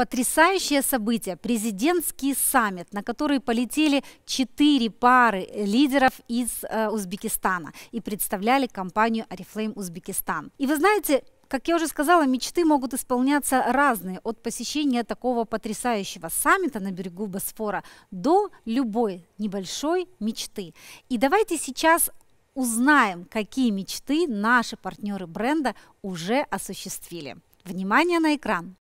потрясающее событие – президентский саммит, на который полетели четыре пары лидеров из э, Узбекистана и представляли компанию Арифлейм Узбекистан. И вы знаете, как я уже сказала, мечты могут исполняться разные, от посещения такого потрясающего саммита на берегу Босфора до любой небольшой мечты. И давайте сейчас узнаем, какие мечты наши партнеры бренда уже осуществили. Внимание на экран!